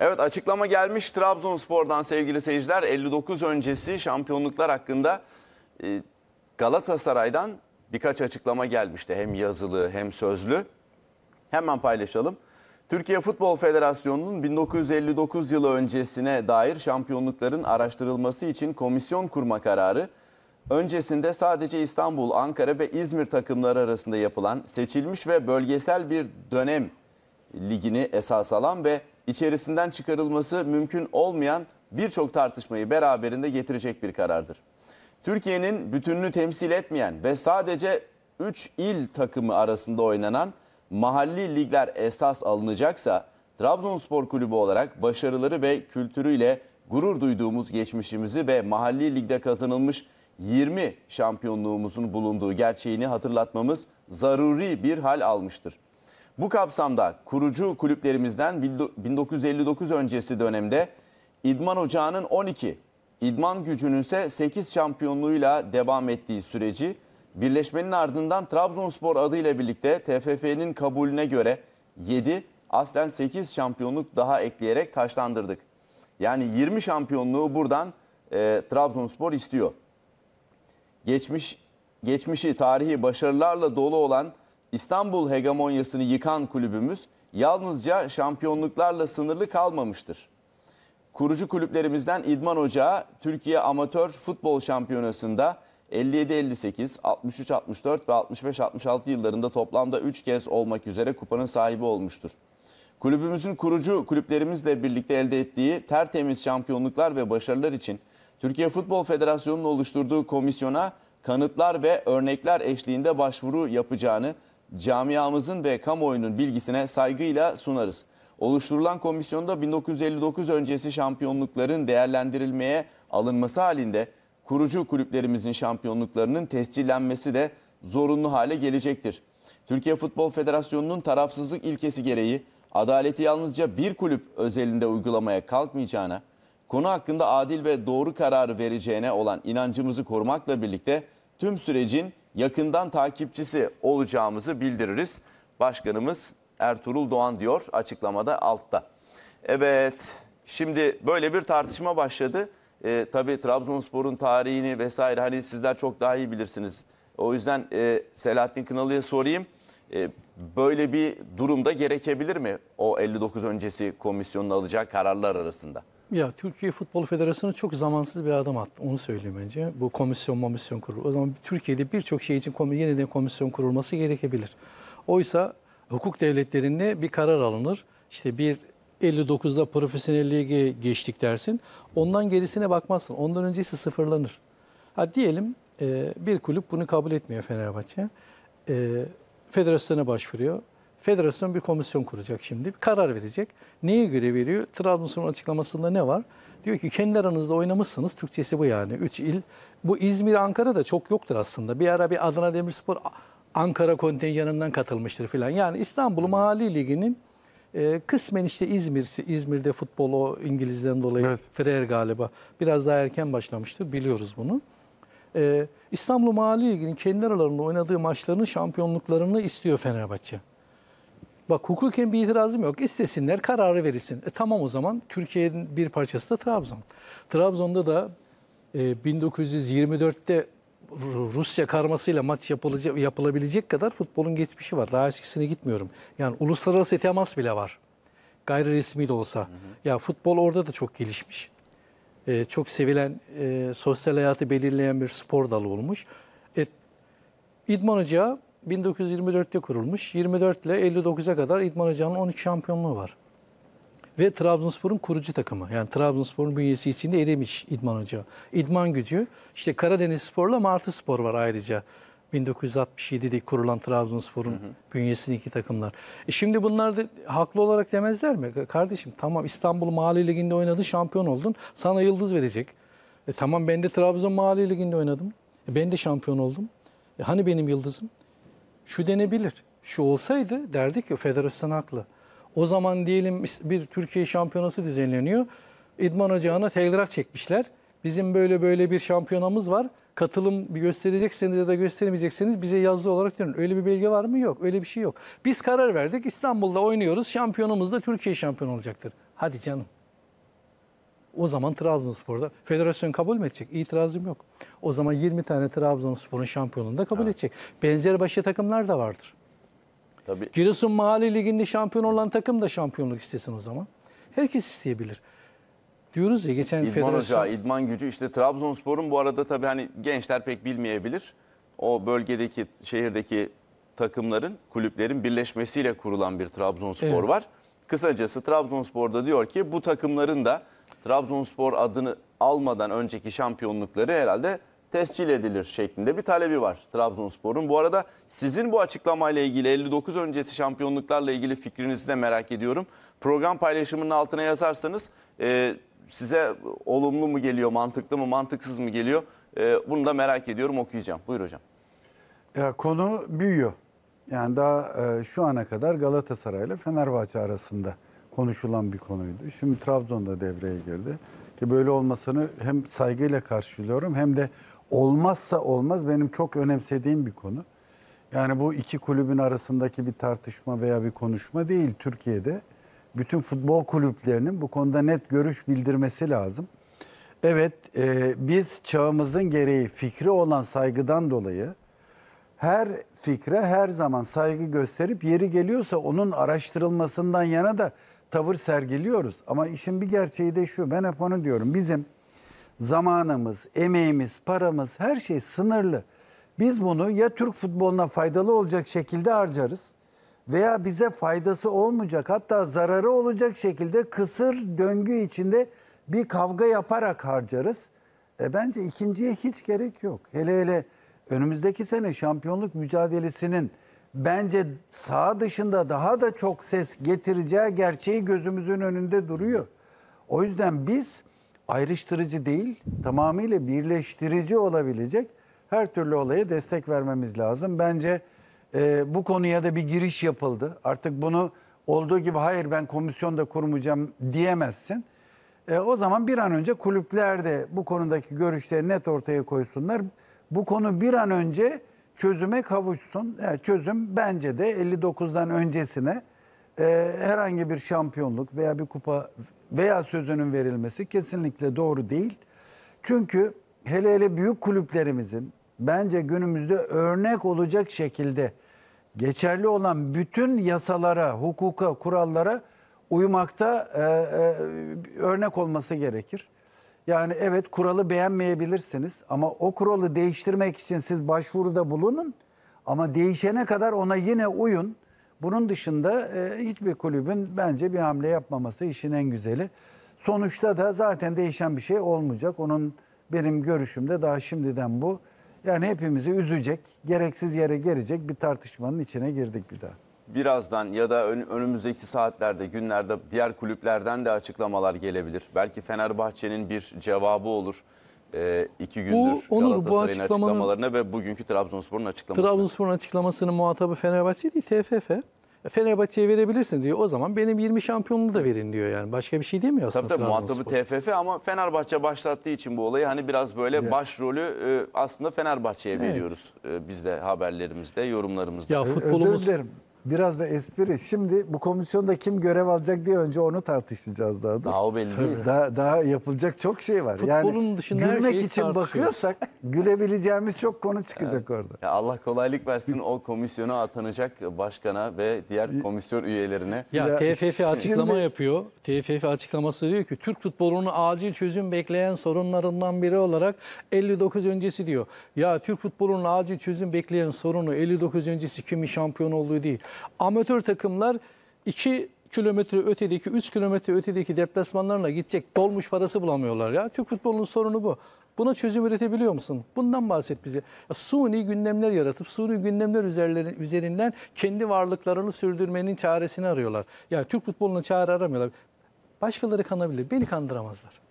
Evet açıklama gelmiş Trabzonspor'dan sevgili seyirciler 59 öncesi şampiyonluklar hakkında e, Galatasaray'dan birkaç açıklama gelmişti hem yazılı hem sözlü. Hemen paylaşalım. Türkiye Futbol Federasyonu'nun 1959 yılı öncesine dair şampiyonlukların araştırılması için komisyon kurma kararı öncesinde sadece İstanbul, Ankara ve İzmir takımları arasında yapılan seçilmiş ve bölgesel bir dönem ligini esas alan ve içerisinden çıkarılması mümkün olmayan birçok tartışmayı beraberinde getirecek bir karardır. Türkiye'nin bütününü temsil etmeyen ve sadece 3 il takımı arasında oynanan mahalli ligler esas alınacaksa Trabzonspor Kulübü olarak başarıları ve kültürüyle gurur duyduğumuz geçmişimizi ve mahalli ligde kazanılmış 20 şampiyonluğumuzun bulunduğu gerçeğini hatırlatmamız zaruri bir hal almıştır. Bu kapsamda kurucu kulüplerimizden 1959 öncesi dönemde İdman Ocağı'nın 12, İdman Gücü'nün ise 8 şampiyonluğuyla devam ettiği süreci birleşmenin ardından Trabzonspor adıyla birlikte TFF'nin kabulüne göre 7, aslen 8 şampiyonluk daha ekleyerek taşlandırdık. Yani 20 şampiyonluğu buradan e, Trabzonspor istiyor. Geçmiş geçmişi, tarihi başarılarla dolu olan İstanbul hegemonyasını yıkan kulübümüz yalnızca şampiyonluklarla sınırlı kalmamıştır. Kurucu kulüplerimizden İdman Ocağı Türkiye Amatör Futbol Şampiyonası'nda 57-58, 63-64 ve 65-66 yıllarında toplamda 3 kez olmak üzere kupanın sahibi olmuştur. Kulübümüzün kurucu kulüplerimizle birlikte elde ettiği tertemiz şampiyonluklar ve başarılar için Türkiye Futbol Federasyonu'nun oluşturduğu komisyona kanıtlar ve örnekler eşliğinde başvuru yapacağını camiamızın ve kamuoyunun bilgisine saygıyla sunarız. Oluşturulan komisyonda 1959 öncesi şampiyonlukların değerlendirilmeye alınması halinde kurucu kulüplerimizin şampiyonluklarının tescillenmesi de zorunlu hale gelecektir. Türkiye Futbol Federasyonu'nun tarafsızlık ilkesi gereği adaleti yalnızca bir kulüp özelinde uygulamaya kalkmayacağına, konu hakkında adil ve doğru karar vereceğine olan inancımızı korumakla birlikte tüm sürecin yakından takipçisi olacağımızı bildiririz. Başkanımız Ertuğrul Doğan diyor açıklamada altta. Evet şimdi böyle bir tartışma başladı. E, tabii Trabzonspor'un tarihini vesaire hani sizler çok daha iyi bilirsiniz. O yüzden e, Selahattin Kınalı'ya sorayım. E, böyle bir durumda gerekebilir mi o 59 öncesi komisyonun alacağı kararlar arasında? Ya Türkiye Futbol Federasyonu çok zamansız bir adam attı. Onu söyleyeyim önce. Bu komisyon komisyon kurulu. O zaman Türkiye'de birçok şey için kom yeniden komisyon kurulması gerekebilir. Oysa hukuk devletlerinde bir karar alınır. İşte bir 59'da profesyonelliğe geçtik dersin. Ondan gerisine bakmazsın. Ondan öncesi sıfırlanır. Ha diyelim e, bir kulüp bunu kabul etmiyor Fenerbahçe. E, federasyona başvuruyor. Federasyon bir komisyon kuracak şimdi. Bir karar verecek. Neye göre veriyor? Trabzonspor'un açıklamasında ne var? Diyor ki kendi aranızda oynamışsınız. Türkçesi bu yani. Üç il. Bu İzmir, Ankara da çok yoktur aslında. Bir ara bir Adana Demirspor Ankara kontenjanından katılmıştır filan. Yani İstanbul Mahalli Ligi'nin e, kısmen işte İzmir, İzmir'de futbol o İngilizden dolayı evet. Freer galiba biraz daha erken başlamıştır. Biliyoruz bunu. E, İstanbul Mahalli Ligi'nin kendi aralarında oynadığı maçlarının şampiyonluklarını istiyor Fenerbahçe. Bak hukuken bir itirazım yok. İstesinler kararı verilsin. E, tamam o zaman Türkiye'nin bir parçası da Trabzon. Trabzon'da da e, 1924'te Rusya karmasıyla maç yapılacak, yapılabilecek kadar futbolun geçmişi var. Daha eskisine gitmiyorum. Yani uluslararası temas bile var. Gayri resmi de olsa. Hı hı. Ya futbol orada da çok gelişmiş. Ee, çok sevilen, e, sosyal hayatı belirleyen bir spor dalı olmuş. E, İdman Hoca 1924'te kurulmuş. 24 ile 59'a kadar İdman Hoca'nın 12 şampiyonluğu var. Ve Trabzonspor'un kurucu takımı. Yani Trabzonspor'un bünyesi içinde erimiş İdman Hoca. İdman gücü işte Karadeniz Spor'la Martı Spor var ayrıca. 1967'de kurulan Trabzonspor'un bünyesindeki takımlar. E şimdi bunlar da haklı olarak demezler mi? Kardeşim tamam İstanbul Mali Ligi'nde oynadın şampiyon oldun. Sana yıldız verecek. E tamam ben de Trabzon Mali Ligi'nde oynadım. E ben de şampiyon oldum. E hani benim yıldızım? şu denebilir. Şu olsaydı derdik ki federasyon haklı. O zaman diyelim bir Türkiye şampiyonası düzenleniyor. İdman ocağına telgraf çekmişler. Bizim böyle böyle bir şampiyonamız var. Katılım gösterecekseniz ya da gösteremeyecekseniz bize yazılı olarak dönün. Öyle bir belge var mı? Yok. Öyle bir şey yok. Biz karar verdik. İstanbul'da oynuyoruz. Şampiyonumuz da Türkiye şampiyonu olacaktır. Hadi canım. O zaman Trabzonspor'da federasyon kabul mü edecek? İtirazım yok. O zaman 20 tane Trabzonspor'un şampiyonluğunu da kabul evet. edecek. Benzer başka takımlar da vardır. Tabii. Giresun Mahalle Ligi'nde şampiyon olan takım da şampiyonluk istesin o zaman. Herkes isteyebilir. Diyoruz ya geçen idman federasyon... İdman idman gücü işte Trabzonspor'un bu arada tabii hani gençler pek bilmeyebilir. O bölgedeki, şehirdeki takımların, kulüplerin birleşmesiyle kurulan bir Trabzonspor evet. var. Kısacası Trabzonspor'da diyor ki bu takımların da Trabzonspor adını almadan önceki şampiyonlukları herhalde tescil edilir şeklinde bir talebi var Trabzonspor'un. Bu arada sizin bu açıklamayla ilgili 59 öncesi şampiyonluklarla ilgili fikrinizi de merak ediyorum. Program paylaşımının altına yazarsanız e, size olumlu mu geliyor, mantıklı mı, mantıksız mı geliyor? E, bunu da merak ediyorum, okuyacağım. Buyur hocam. Ya, e, konu büyüyor. Yani daha e, şu ana kadar Galatasaray ile Fenerbahçe arasında konuşulan bir konuydu. Şimdi Trabzon'da devreye girdi. Ki böyle olmasını hem saygıyla karşılıyorum hem de olmazsa olmaz benim çok önemsediğim bir konu. Yani bu iki kulübün arasındaki bir tartışma veya bir konuşma değil Türkiye'de. Bütün futbol kulüplerinin bu konuda net görüş bildirmesi lazım. Evet, e, biz çağımızın gereği fikri olan saygıdan dolayı her fikre her zaman saygı gösterip yeri geliyorsa onun araştırılmasından yana da tavır sergiliyoruz. Ama işin bir gerçeği de şu. Ben hep onu diyorum. Bizim zamanımız, emeğimiz, paramız her şey sınırlı. Biz bunu ya Türk futboluna faydalı olacak şekilde harcarız veya bize faydası olmayacak hatta zararı olacak şekilde kısır döngü içinde bir kavga yaparak harcarız. E bence ikinciye hiç gerek yok. Hele hele önümüzdeki sene şampiyonluk mücadelesinin bence sağ dışında daha da çok ses getireceği gerçeği gözümüzün önünde duruyor. O yüzden biz ayrıştırıcı değil, tamamıyla birleştirici olabilecek her türlü olaya destek vermemiz lazım. Bence e, bu konuya da bir giriş yapıldı. Artık bunu olduğu gibi hayır ben komisyon da kurmayacağım diyemezsin. E, o zaman bir an önce kulüpler de bu konudaki görüşleri net ortaya koysunlar. Bu konu bir an önce çözüme kavuşsun. Yani e, çözüm bence de 59'dan öncesine e, herhangi bir şampiyonluk veya bir kupa veya sözünün verilmesi kesinlikle doğru değil. Çünkü hele hele büyük kulüplerimizin bence günümüzde örnek olacak şekilde geçerli olan bütün yasalara, hukuka, kurallara uymakta e, e, örnek olması gerekir. Yani evet kuralı beğenmeyebilirsiniz ama o kuralı değiştirmek için siz başvuruda bulunun ama değişene kadar ona yine uyun. Bunun dışında e, hiçbir kulübün bence bir hamle yapmaması işin en güzeli. Sonuçta da zaten değişen bir şey olmayacak. Onun benim görüşümde daha şimdiden bu. Yani hepimizi üzecek, gereksiz yere gelecek bir tartışmanın içine girdik bir daha birazdan ya da önümüzdeki saatlerde, günlerde diğer kulüplerden de açıklamalar gelebilir. Belki Fenerbahçe'nin bir cevabı olur. E, iki gündür bu, Onur, bu açıklamalarına ve bugünkü Trabzonspor'un açıklamasını Trabzonspor'un açıklamasının muhatabı Fenerbahçe değil, TFF. E, Fenerbahçe'ye verebilirsin diyor. O zaman benim 20 şampiyonluğu da verin diyor yani. Başka bir şey demiyor aslında. Tabii tabii muhatabı TFF ama Fenerbahçe başlattığı için bu olayı hani biraz böyle evet. başrolü e, aslında Fenerbahçe'ye evet. veriyoruz. E, biz de haberlerimizde, yorumlarımızda. Ya futbolumuz... Özür dilerim. Biraz da espri. Şimdi bu komisyonda kim görev alacak diye önce onu tartışacağız daha da. Daha o belli değil. Daha, daha yapılacak çok şey var. Futbolun yani, dışında her şeyi için tartışıyoruz. bakıyorsak gülebileceğimiz çok konu çıkacak orada. Ya Allah kolaylık versin o komisyona atanacak başkana ve diğer komisyon üyelerine. Ya, Ya TFF açıklama şimdi- yapıyor. TFF açıklaması diyor ki Türk Futbolunun acil çözüm bekleyen sorunlarından biri olarak 59 öncesi diyor. Ya Türk futbolunun acil çözüm bekleyen sorunu 59 öncesi kimin şampiyon olduğu değil. Amatör takımlar iki kilometre ötedeki 3 kilometre ötedeki deplasmanlarına gidecek dolmuş parası bulamıyorlar ya. Türk futbolunun sorunu bu. Buna çözüm üretebiliyor musun? Bundan bahset bize. Ya, suni gündemler yaratıp suni gündemler üzerinden kendi varlıklarını sürdürmenin çaresini arıyorlar. Yani Türk futboluna çare aramıyorlar. Başkaları kanabilir. Beni kandıramazlar.